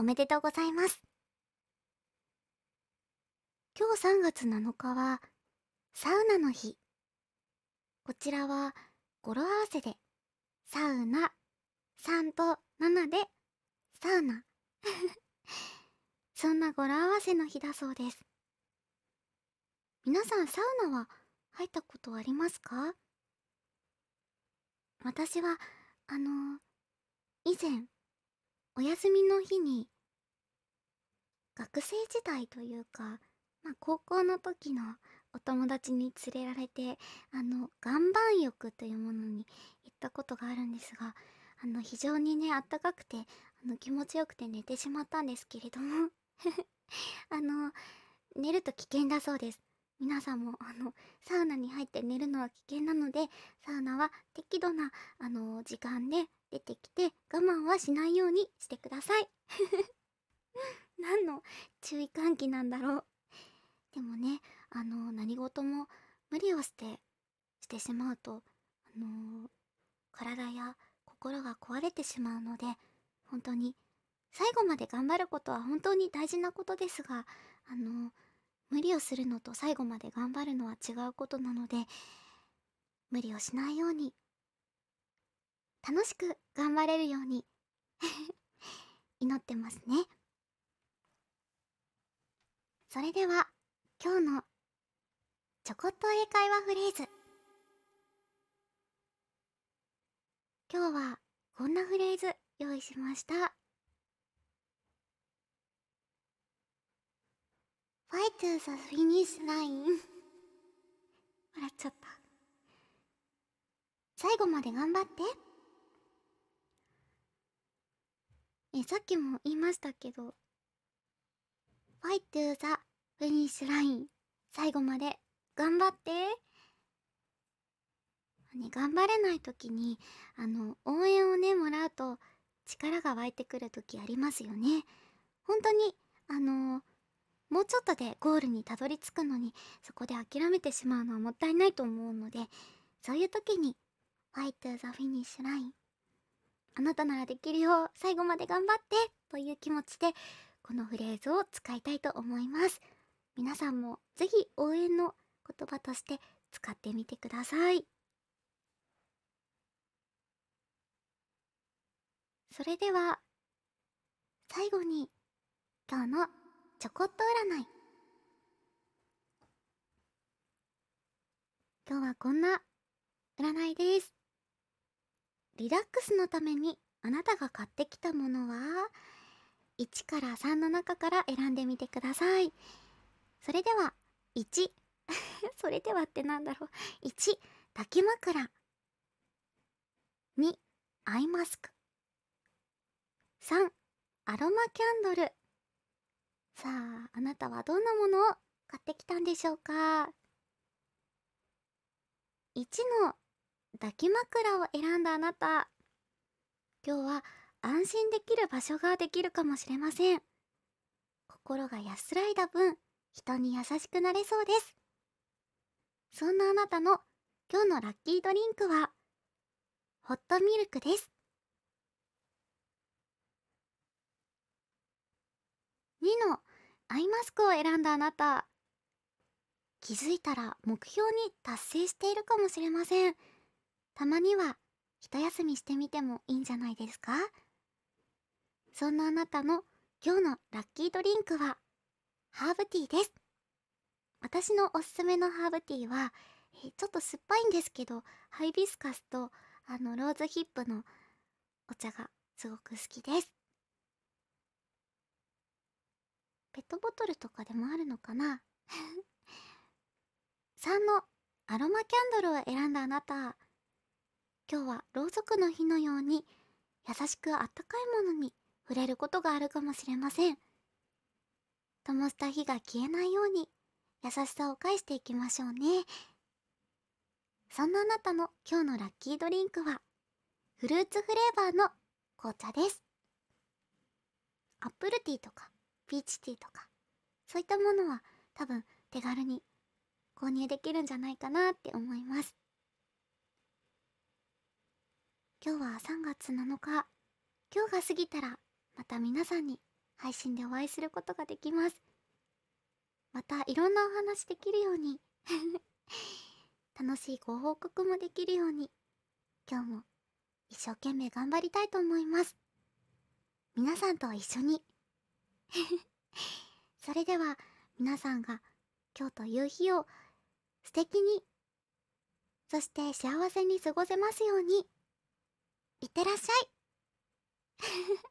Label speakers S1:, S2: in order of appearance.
S1: おめでとうございます今日3月7日はサウナの日こちらは語呂合わせでサウナ3と7でサウナ そんな語呂合わせの日だそうです皆さんサウナは入ったことありますか私はあの以前お休みの日に学生時代というか、まあ、高校の時のお友達に連れられてあの岩盤浴というものに行ったことがあるんですがあの非常にねあったかくてあの気持ちよくて寝てしまったんですけれども あの寝ると危険だそうです皆さんもあのサウナに入って寝るのは危険なのでサウナは適度なあの時間で出てきて我慢はしないようにしてください 何の注意喚起なんだろうでもねあの何事も無理をしてしてしまうとあのー、体や心が壊れてしまうので本当に最後まで頑張ることは本当に大事なことですがあのー、無理をするのと最後まで頑張るのは違うことなので無理をしないように楽しく頑張れるように 祈ってますねそれでは今日のちょこっと英会話フレーズ今日はこんなフレーズ用意しましたファイトゥー o フィニッシュライン笑っちゃった最後まで頑張ってねさっきも言いましたけど「ファイトゥーザフィニッシュライン」最後まで頑張って、ね、頑張れない時にあの応援をねもらうと力が湧いてくる時ありますよね。本当にあのもうちょっとでゴールにたどり着くのにそこで諦めてしまうのはもったいないと思うのでそういう時に「ファイトゥーザフィニッシュライン」あなたならできるよ最後まで頑張ってという気持ちでこのフレーズを使いたいと思います皆さんも是非応援の言葉として使ってみてくださいそれでは最後に今日のちょこっと占い今日はこんな占いですリラックスのためにあなたが買ってきたものは1から3の中から選んでみてくださいそれでは1 それではってなんだろう1抱き枕2アイマスク3アロマキャンドルさああなたはどんなものを買ってきたんでしょうか1の抱き枕を選んだあなた今日は安心できる場所ができるかもしれません心が安らいだ分人に優しくなれそうですそんなあなたの今日のラッキードリンクはホットミルクです2のアイマスクを選んだあなた気づいたら目標に達成しているかもしれません。たまには一休みしてみてもいいんじゃないですかそんなあなたの今日のラッキードリンクはハーブティーです私のおすすめのハーブティーはちょっと酸っぱいんですけどハイビスカスとあのローズヒップのお茶がすごく好きですペットボトルとかでもあるのかな3 のアロマキャンドルを選んだあなた今日はろうそくの火のように優しくあったかいものに触れることがあるかもしれません灯した火が消えないように優しさを返していきましょうねそんなあなたの今日のラッキードリンクはフルーツフレーバーの紅茶ですアップルティーとかピーチティーとかそういったものは多分手軽に購入できるんじゃないかなって思います今日は3月7日今日が過ぎたらまた皆さんに配信でお会いすることができますまたいろんなお話できるように 楽しいご報告もできるように今日も一生懸命頑張りたいと思います皆さんと一緒に それでは皆さんが今日という日を素敵にそして幸せに過ごせますように。いってらっしゃい